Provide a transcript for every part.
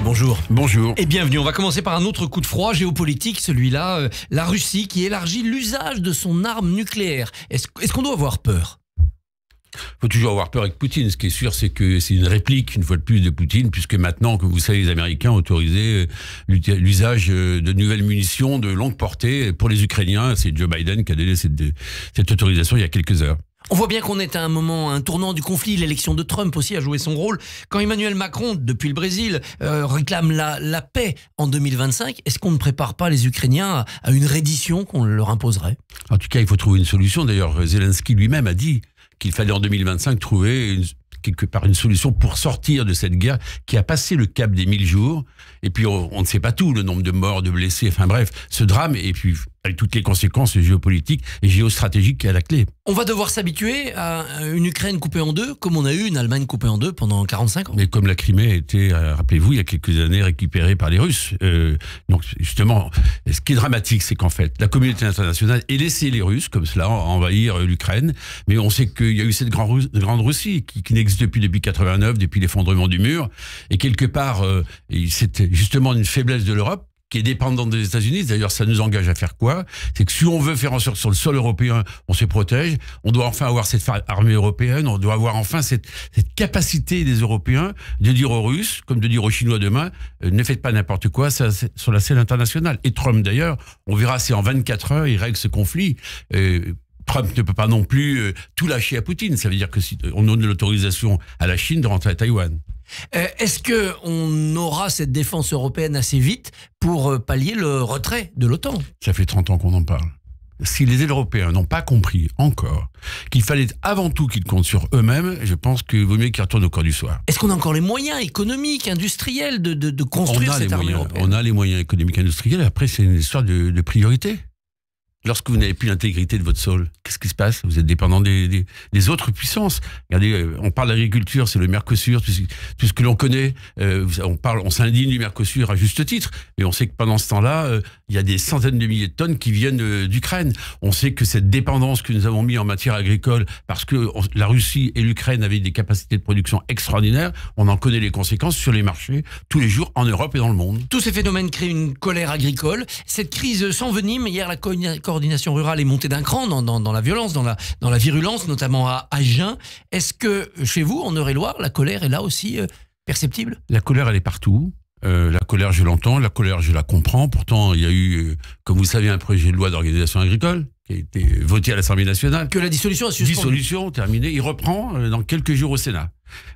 bonjour. Bonjour. Et bienvenue. On va commencer par un autre coup de froid géopolitique, celui-là, euh, la Russie qui élargit l'usage de son arme nucléaire. Est-ce qu'on doit avoir peur Il faut toujours avoir peur avec Poutine. Ce qui est sûr, c'est que c'est une réplique, une fois de plus, de Poutine, puisque maintenant que vous savez, les Américains ont autorisé euh, l'usage euh, de nouvelles munitions de longue portée pour les Ukrainiens. C'est Joe Biden qui a donné cette autorisation il y a quelques heures. On voit bien qu'on est à un moment, un tournant du conflit. L'élection de Trump aussi a joué son rôle. Quand Emmanuel Macron, depuis le Brésil, euh, réclame la, paix en 2025, est-ce qu'on ne prépare pas les Ukrainiens à, une reddition qu'on leur imposerait En tout cas, il faut trouver une solution. D'ailleurs, Zelensky lui-même a dit qu'il fallait en 2025 trouver quelque part une solution pour sortir de cette guerre qui a passé le cap des 1000 jours. Et puis, on, on ne sait pas tout, le nombre de morts, de blessés, enfin bref, ce drame. Et puis, avec toutes les conséquences géopolitiques et géostratégiques à la clé. On va devoir s'habituer à une Ukraine coupée en deux, comme on a eu une Allemagne coupée en deux pendant 45 ans. Mais comme la Crimée a été, euh, rappelez-vous, il y a quelques années récupérée par les Russes. Euh, donc justement, ce qui est dramatique, c'est qu'en fait, la communauté internationale ait laissé les Russes, comme cela, envahir euh, l'Ukraine. Mais on sait qu'il y a eu cette grande, Russie qui, n'existe depuis depuis 89, depuis l'effondrement du mur. Et quelque part, c'était justement une faiblesse de l'Europe qui est dépendante des États-Unis. D'ailleurs, ça nous engage à faire quoi C'est que si on veut faire en sorte sur le sol européen, on se protège. On doit enfin avoir cette armée européenne. On doit avoir enfin cette, capacité des Européens de dire aux Russes, comme de dire aux Chinois demain, euh, ne faites pas n'importe quoi sur la scène internationale. Et Trump, d'ailleurs, on verra si en 24 heures il règle ce conflit. Euh, Trump ne peut pas non plus euh, tout lâcher à Poutine. Ça veut dire que si on donne l'autorisation à la Chine de rentrer à Taïwan. Euh, est-ce que on aura cette défense européenne assez vite pour euh, pallier le retrait de l'OTAN Ça fait 30 ans qu'on en parle. Si les Européens n'ont pas compris encore qu'il fallait avant tout qu'ils comptent sur eux-mêmes, je pense qu'il vaut mieux qu'ils retournent au corps du soir. Est-ce qu'on a encore les moyens économiques, industriels de, de, construire cette armée On a les moyens économiques, industriels. Après, c'est une histoire de, de priorité. Lorsque vous n'avez plus l'intégrité de votre sol, qu'est-ce qui se passe Vous êtes dépendant des, autres puissances. Regardez, euh, on parle d'agriculture, c'est le Mercosur, tout ce, que l'on connaît. Euh, on parle, on s'indigne du Mercosur à juste titre, mais on sait que pendant ce temps-là, euh, il y a des centaines de milliers de tonnes qui viennent d'Ukraine. On sait que cette dépendance que nous avons mise en matière agricole, parce que la Russie et l'Ukraine avaient des capacités de production extraordinaires, on en connaît les conséquences sur les marchés tous les jours en Europe et dans le monde. Tous ces phénomènes créent une colère agricole. Cette crise s'envenime. Hier, la coordination rurale est montée d'un cran dans, la violence, dans la, dans la virulence, notamment à Agen. Est-ce que chez vous, en Eure-et-Loire, la colère est là aussi euh, perceptible La colère, elle est partout. Euh, la colère, je l'entends, la colère, je la comprends. Pourtant, il y a eu, euh, comme vous le savez, un projet de loi d'organisation agricole qui a été voté à l'Assemblée nationale. Que la dissolution a suspendu. Dissolution, terminée. Il reprend dans quelques jours au Sénat.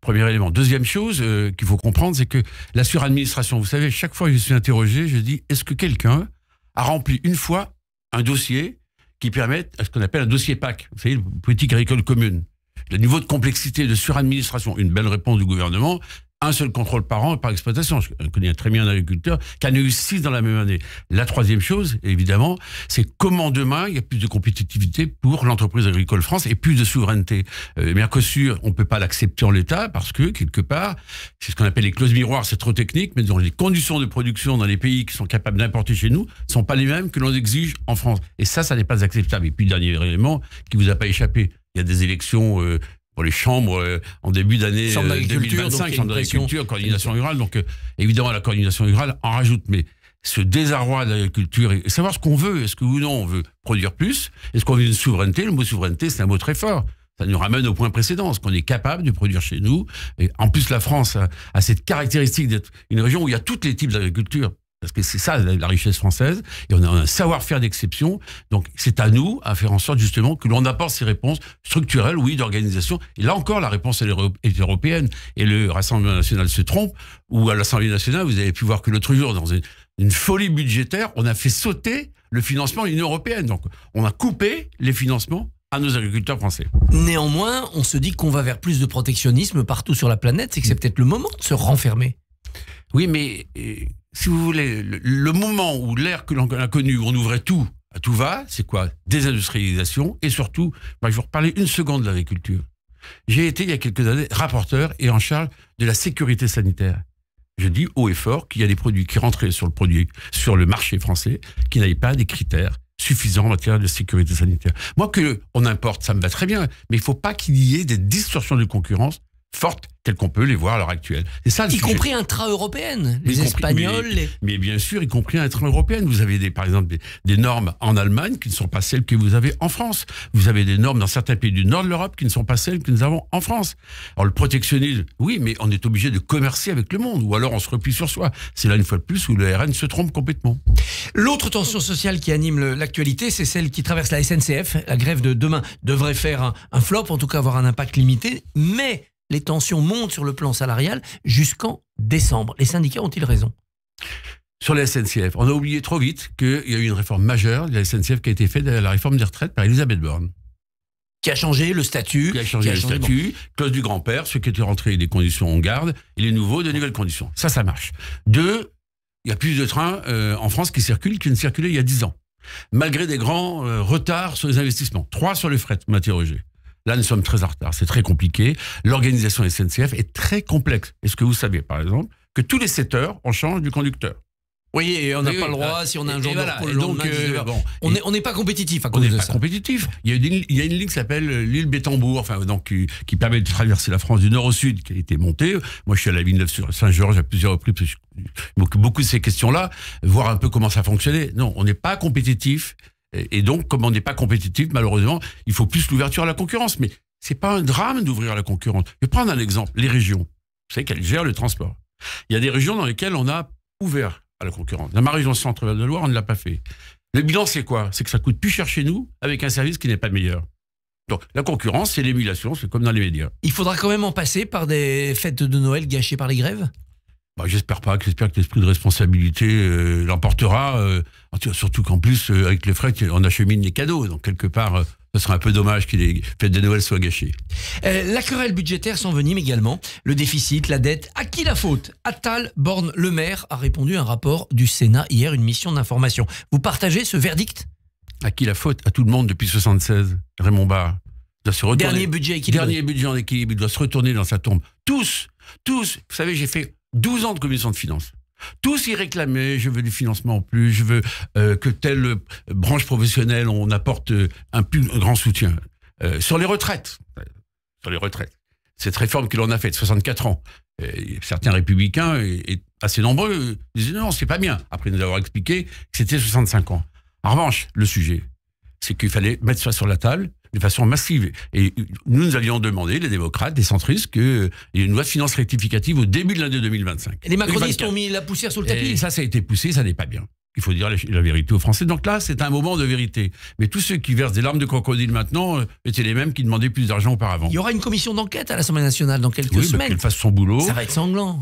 Premier élément. Deuxième chose qu'il faut comprendre, c'est que la suradministration, vous savez, chaque fois que je suis interrogé, je dis, est-ce que quelqu'un a rempli une fois un dossier qui permette à ce qu'on appelle un dossier PAC, vous savez, politique agricole commune. Le niveau de complexité de suradministration, une belle réponse du gouvernement, un seul contrôle par an par exploitation. Je connais très bien un agriculteur qui en a eu six dans la même année. La troisième chose, évidemment, c'est comment demain il y a plus de compétitivité pour l'entreprise agricole France et plus de souveraineté. Euh, Mercosur, on peut pas l'accepter en l'état parce que quelque part, c'est ce qu'on appelle les clauses miroirs, c'est trop technique, mais dans les conditions de production dans les pays qui sont capables d'importer chez nous sont pas les mêmes que l'on exige en France. Et ça, ça n'est pas acceptable. Et puis dernier élément qui vous a pas échappé, il y a des élections euh, les chambres euh, en début d'année 2025, euh, chambre d'agriculture, coordination rurale. Donc euh, évidemment, la coordination rurale en rajoute, mais ce désarroi de l'agriculture et savoir ce qu'on veut, est-ce que ou non on veut produire plus, est-ce qu'on veut une souveraineté Le mot souveraineté, c'est un mot très fort. Ça nous ramène au point précédent, ce qu'on est capable de produire chez nous. Et en plus, la France a, a cette caractéristique d'être une région où il y a tous les types d'agriculture. Parce que c'est ça la richesse française, et on a un savoir-faire d'exception. Donc c'est à nous à faire en sorte justement que l'on apporte ces réponses structurelles, oui, d'organisation. Et là encore, la réponse est européenne. Et le Rassemblement national se trompe, ou à l'Assemblée nationale, vous avez pu voir que l'autre jour, dans une, folie budgétaire, on a fait sauter le financement à l'Union européenne. Donc on a coupé les financements à nos agriculteurs français. Néanmoins, on se dit qu'on va vers plus de protectionnisme partout sur la planète, c'est que c'est peut-être le moment de se renfermer. Oui, mais euh, si vous voulez, le, moment où l'ère que l'on a connue, où on ouvrait tout à tout va, c'est quoi Désindustrialisation et surtout, je vais vous reparler une seconde de l'agriculture. J'ai été il y a quelques années rapporteur et en charge de la sécurité sanitaire. Je dis haut et fort qu'il y a des produits qui rentraient sur le, produit, sur le marché français qui n'avaient pas des critères suffisants en matière de sécurité sanitaire. Moi, que on importe, ça me va très bien, mais il ne faut pas qu'il y ait des distorsions de concurrence fortes telles qu'on peut les voir à l'heure actuelle. C'est ça y compris intra-européennes, les Espagnols. Mais, les... mais, bien sûr, y compris intra-européennes. Vous avez des, par exemple des, normes en Allemagne qui ne sont pas celles que vous avez en France. Vous avez des normes dans certains pays du nord de l'Europe qui ne sont pas celles que nous avons en France. Alors le protectionnisme, oui, mais on est obligé de commercer avec le monde, ou alors on se replie sur soi. C'est là une fois de plus où le RN se trompe complètement. L'autre tension sociale qui anime l'actualité, c'est celle qui traverse la SNCF. La grève de demain devrait faire un, un flop, en tout cas avoir un impact limité, mais les tensions montent sur le plan salarial jusqu'en décembre. Les syndicats ont-ils raison sur la SNCF, on a oublié trop vite qu'il y a eu une réforme majeure de la SNCF qui a été faite, la réforme des retraites par Elisabeth Borne qui a changé le statut. Qui a changé, le statut, clause du grand-père, ceux qui étaient rentrés des conditions en garde, et les nouveaux de nouvelles conditions. Ça, ça marche. Deux, il y a plus de trains euh, en France qui circulent qu'ils ne circulaient il y a dix ans, malgré des grands euh, retards sur les investissements. Trois, sur le fret, Roger. Là, nous sommes très en retard. C'est très compliqué. L'organisation SNCF est très complexe. Est-ce que vous savez, par exemple, que tous les 7 heures, on change du conducteur oui, et on n'a pas le droit, si on a un jour de donc, euh, bon, on n'est pas compétitif à cause de ça. compétitif. Il y, a une, il y a une ligne qui s'appelle euh, l'île Bétambourg, enfin, donc, qui, permet de traverser la France du nord au sud, qui a été montée. Moi, je suis à la ville de Saint-Georges à plusieurs reprises, parce que je beaucoup de ces questions-là, voir un peu comment ça fonctionnait. Non, on n'est pas compétitif. Et donc, comme on n'est pas compétitif, malheureusement, il faut plus l'ouverture à la concurrence. Mais ce n'est pas un drame d'ouvrir à la concurrence. Je vais prendre un exemple, les régions. Vous savez qu'elles gèrent le transport. Il y a des régions dans lesquelles on a ouvert à la concurrence. Dans ma région Centre-Val de Loire, on ne l'a pas fait. Le bilan, c'est quoi C'est que ça coûte plus cher chez nous avec un service qui n'est pas meilleur. Donc la concurrence, c'est l'émulation, c'est comme dans les médias. Il faudra quand même en passer par des fêtes de Noël gâchées par les grèves bah, j'espère pas, j'espère que l'esprit de responsabilité euh, l'emportera, euh, surtout qu'en plus, euh, avec les frais, on achemine les cadeaux, donc quelque part, ce serait un peu dommage que les fêtes de Noël soient gâchées. la querelle budgétaire s'envenime également, le déficit, la dette, à qui la faute Attal Borne Le Maire a répondu à un rapport du Sénat hier, une mission d'information. Vous partagez ce verdict À qui la faute À tout le monde depuis 76, Raymond Barr, Doit se retourner, dernier budget équilibré. Dernier budget en équilibre, il doit se retourner dans sa tombe. Tous, tous, vous savez, j'ai fait 12 ans de commission de finances. Tous y réclamaient, je veux du financement en plus, je veux euh, que telle euh, branche professionnelle, on apporte euh, un plus grand soutien. sur les retraites, sur les retraites, cette réforme que l'on a faite, 64 ans, certains républicains, et, et, assez nombreux, disaient non, c'est pas bien, après nous avoir expliqué que c'était 65 ans. En revanche, le sujet, c'est qu'il fallait mettre ça sur la table, de façon massive. Et nous, nous avions demandé, les démocrates, les centristes, qu'il euh, y ait une loi de finances rectificative au début de l'année 2025. Et les macronistes ont mis la poussière sur le tapis. ça, ça a été poussé, ça n'est pas bien. Il faut dire la vérité aux Français. Donc là, c'est un moment de vérité. Mais tous ceux qui versent des larmes de crocodile maintenant euh, étaient les mêmes qui demandaient plus d'argent auparavant. Il y aura une commission d'enquête à l'Assemblée nationale dans quelques semaines. Qu'elle fasse son boulot. Ça va être sanglant.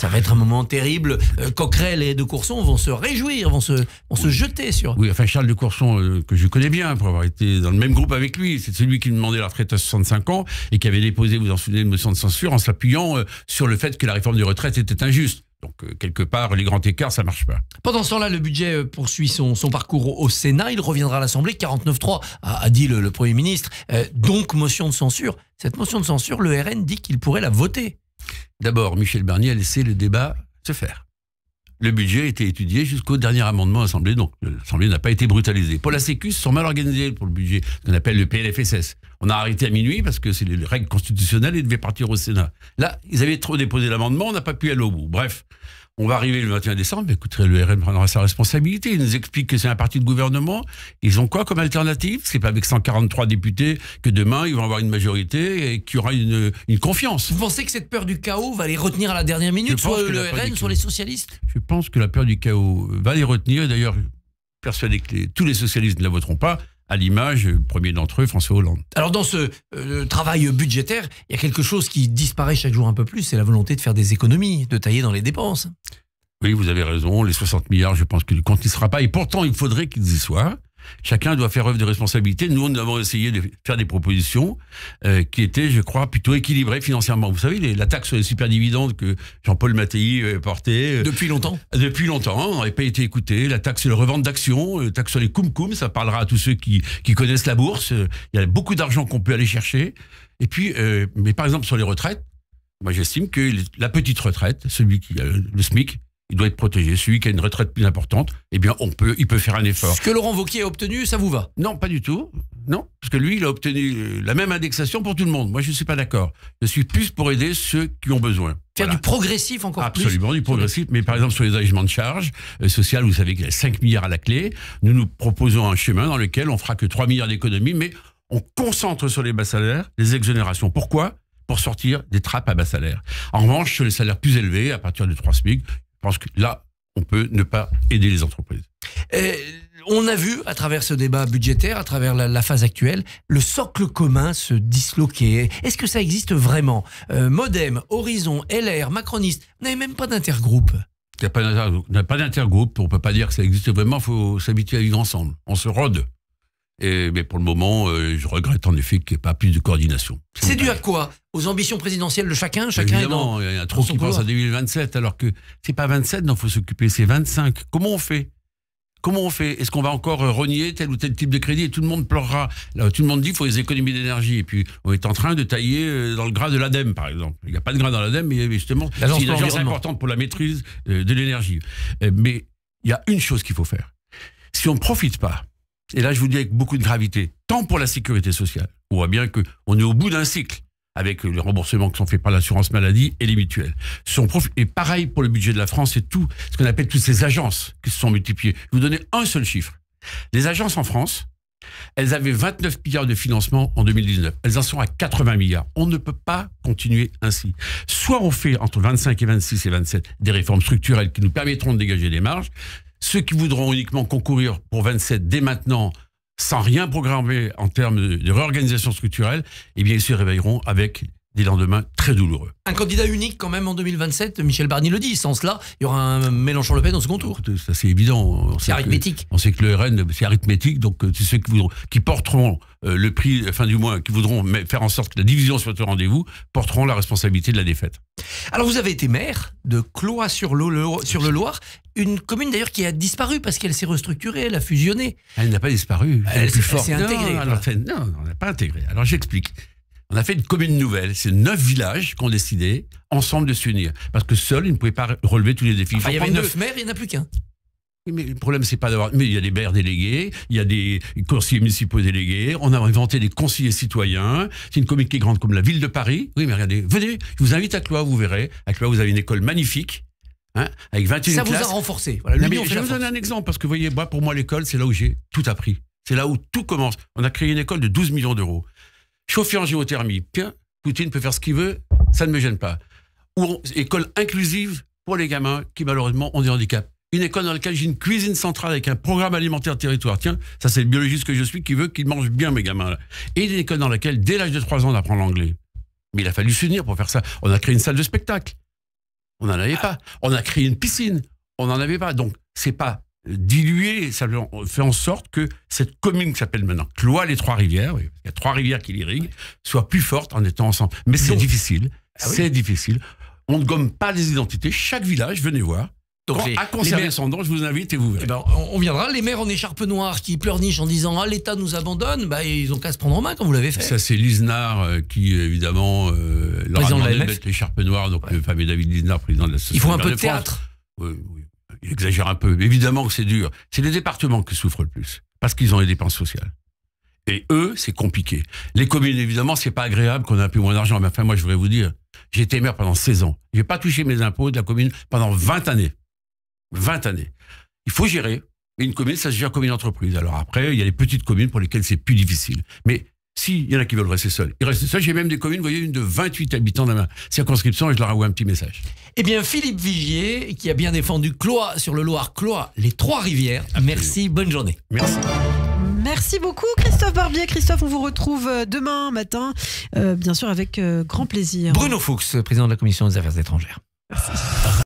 Ça va être un moment terrible. Euh, Coquerel et De Courson vont se réjouir, vont se, vont se jeter sur. Oui, enfin Charles De Courson, euh, que je connais bien pour avoir été dans le même groupe avec lui, c'est celui qui demandait la retraite à 65 ans et qui avait déposé, vous en souvenez, une motion de censure en s'appuyant euh, sur le fait que la réforme des retraites était injuste. Donc, quelque part, les grands écarts, ça marche pas. Pendant ce temps-là, le budget poursuit son, parcours au Sénat. Il reviendra à l'Assemblée. 49-3 a dit le Premier ministre. donc, motion de censure. Cette motion de censure, le RN dit qu'il pourrait la voter. D'abord, Michel Barnier a laissé le débat se faire. Le budget a été étudié jusqu'au dernier amendement à l'Assemblée, donc l'Assemblée n'a pas été brutalisée. Pour la Sécu, ils sont mal organisés pour le budget, ce qu'on appelle le PLFSS. On a arrêté à minuit parce que c'est les règles constitutionnelles et devait partir au Sénat. Là, ils avaient trop déposé l'amendement, on n'a pas pu aller au bout. Bref, on va arriver le 21 décembre, écoutez, le RM prendra sa responsabilité. Il nous explique que c'est un parti de gouvernement. Ils ont quoi comme alternative Ce n'est pas avec 143 députés que demain, ils vont avoir une majorité et qu'il y aura une, confiance. Vous pensez que cette peur du chaos va les retenir à la dernière minute, soit le RN, soit les socialistes Je pense que la peur du chaos va les retenir. D'ailleurs, persuadé que tous les socialistes ne la voteront pas à l'image, premier d'entre eux, François Hollande. Alors dans ce euh, travail budgétaire, il y a quelque chose qui disparaît chaque jour un peu plus, c'est la volonté de faire des économies, de tailler dans les dépenses. Oui, vous avez raison, les 60 milliards, je pense que le compte n'y sera pas, et pourtant il faudrait qu'ils y soient. Chacun doit faire œuvre de responsabilité. Nous, nous avons essayé de faire des propositions euh, qui étaient, je crois, plutôt équilibrées financièrement. Vous savez, la taxe sur les superdividendes que Jean-Paul Mattei euh, portait. Euh, depuis longtemps Depuis longtemps, on hein, n'avait pas été écouté. La taxe sur les reventes d'actions, la taxe sur les cum-cum, ça parlera à tous ceux qui, connaissent la bourse. Il y a beaucoup d'argent qu'on peut aller chercher. Et puis, mais par exemple, sur les retraites, moi, j'estime que la petite retraite, celui qui a le SMIC, il doit être protégé. Celui qui a une retraite plus importante, eh bien, on peut, il peut faire un effort. Ce que Laurent Vauquier a obtenu, ça vous va Non, pas du tout. Non, parce que lui, il a obtenu la même indexation pour tout le monde. Moi, je ne suis pas d'accord. Je suis plus pour aider ceux qui ont besoin. Faire du progressif encore Absolument, plus Absolument, du progressif. Mais par exemple, sur les allégements de charges euh, sociales, vous savez qu'il y a 5 milliards à la clé. Nous nous proposons un chemin dans lequel on fera que 3 milliards d'économies, mais on concentre sur les bas salaires les exonérations. Pourquoi pour sortir des trappes à bas salaire. En revanche, sur les salaires plus élevés, à partir de 3 SMIC, je pense que là, on peut ne pas aider les entreprises. Euh, on a vu, à travers ce débat budgétaire, à travers la, phase actuelle, le socle commun se disloquer. Est-ce que ça existe vraiment euh, Modem, Horizon, LR, Macroniste, vous n'avez même pas d'intergroupe. Il n'y a pas d'intergroupe, on ne peut pas dire que ça existe vraiment, il faut s'habituer à vivre ensemble. On se rôde mais pour le moment, euh, je regrette en effet qu'il n'y ait pas plus de coordination. C'est dû à quoi Aux ambitions présidentielles de chacun Chacun Évidemment, il y a trop qui pense à 2027, alors que c'est pas 27 dont il faut s'occuper, c'est 25. Comment on fait Comment on fait Est-ce qu'on va encore euh, renier tel ou tel type de crédit et tout le monde pleurera Tout le monde dit qu'il faut des économies d'énergie. Et puis, on est en train de tailler euh, dans le gras de l'ADEME, par exemple. Il n'y a pas de gras dans l'ADEME, mais justement, c'est une agence importante pour la maîtrise de l'énergie. Mais il y a une chose qu'il faut faire. Si on ne profite pas et là je vous dis avec beaucoup de gravité, tant pour la sécurité sociale, on voit bien qu'on est au bout d'un cycle avec les remboursements qui sont faits par l'assurance maladie et les mutuelles. et pareil pour le budget de la France et tout ce qu'on appelle toutes ces agences qui se sont multipliées. Je vous donner un seul chiffre. Les agences en France, elles avaient 29 milliards de financement en 2019. Elles en sont à 80 milliards. On ne peut pas continuer ainsi. Soit on fait entre 25 et 26 et 27 des réformes structurelles qui nous permettront de dégager des marges, ceux qui voudront uniquement concourir pour 27 dès maintenant, sans rien programmer en termes de réorganisation structurelle, eh bien, ils se réveilleront avec des lendemains très douloureux. Un candidat unique quand même en 2027, Michel Barnier le dit. Sans cela, il y aura un Mélenchon Le Pen au second tour. Ça c'est évident. C'est arithmétique. on sait que le RN, c'est arithmétique, donc euh, ceux qui, voudront, qui porteront euh, le prix, enfin euh, du moins, qui voudront faire en sorte que la division soit au rendez-vous, porteront la responsabilité de la défaite. Alors vous avez été maire de cloix sur le, sur le Loir, une commune d'ailleurs qui a disparu parce qu'elle s'est restructurée, elle a fusionné. Elle n'a pas disparu. Elle, s'est intégrée. Non, elle on n'a pas intégré. Alors j'explique. On a fait une commune nouvelle. C'est neuf villages qui ont décidé ensemble de s'unir. Parce que seuls, ils ne pouvaient pas relever tous les défis. il y avait neuf maires, il n'y en a plus qu'un. mais le problème, c'est pas d'avoir. Mais il y a des maires délégués, il y a des conseillers municipaux délégués, on a inventé des conseillers citoyens. C'est une commune qui est grande comme la ville de Paris. Oui, mais regardez, venez, je vous invite à Cloix, vous verrez. À Cloix, vous avez une école magnifique. Hein, avec 21 Ça vous a renforcé. Voilà, je vais vous donner un exemple, parce que vous voyez, pour moi, l'école, c'est là où j'ai tout appris. C'est là où tout commence. On a créé une école de 12 millions d'euros. Chauffé en géothermie, tiens, Poutine peut faire ce qu'il veut, ça ne me gêne pas. Ou école inclusive pour les gamins qui malheureusement ont des handicaps. Une école dans laquelle j'ai une cuisine centrale avec un programme alimentaire territoire. Tiens, ça c'est le biologiste que je suis qui veut qu'ils mangent bien mes gamins. Et une école dans laquelle, dès l'âge de 3 ans, on apprend l'anglais. Mais il a fallu s'unir pour faire ça. On a créé une salle de spectacle. On n'en avait pas. On a créé une piscine. On n'en avait pas. Donc, c'est pas diluer, ça fait en sorte que cette commune qui s'appelle maintenant Clois les Trois-Rivières, il y a trois rivières qui l'irriguent, soit plus forte en étant ensemble. Mais c'est difficile, ah c'est difficile. On ne gomme pas les identités. Chaque village, venez voir, donc à conserver son je vous invite et vous verrez. Eh ben, on, viendra. Les maires en écharpe noire qui pleurnichent en disant Ah, l'État nous abandonne, bah, ils ont qu'à se prendre en main quand vous l'avez fait. Ça, c'est Lisnard euh, qui, évidemment, euh, leur a demandé de mettre l'écharpe noire, donc le euh, fameux David Lisnard, président de société. Il faut un peu de, théâtre. Oui, il exagère un peu, mais évidemment que c'est dur. C'est les départements qui souffrent le plus, parce qu'ils ont les dépenses sociales. Et eux, c'est compliqué. Les communes, évidemment, c'est pas agréable qu'on ait un peu moins d'argent. Mais enfin, moi, je voudrais vous dire, j'ai été maire pendant 16 ans. J'ai pas touché mes impôts de la commune pendant 20 années. 20 années. Il faut gérer. Une commune, ça se gère comme une entreprise. Alors après, il y a les petites communes pour lesquelles c'est plus difficile. Mais il y en a qui veulent rester seuls, ils restent seuls. J'ai même des communes, vous voyez, une de 28 habitants dans ma circonscription et je leur avoue un petit message. Eh bien, Philippe Vigier, qui a bien défendu Cloix sur le Loir, Cloix, les Trois-Rivières. Merci, bonne journée. Merci. Merci beaucoup Christophe Barbier. Christophe, on vous retrouve euh, demain matin, euh, bien sûr avec euh, grand plaisir. Bruno Fuchs, président de la Commission des Affaires étrangères. Merci.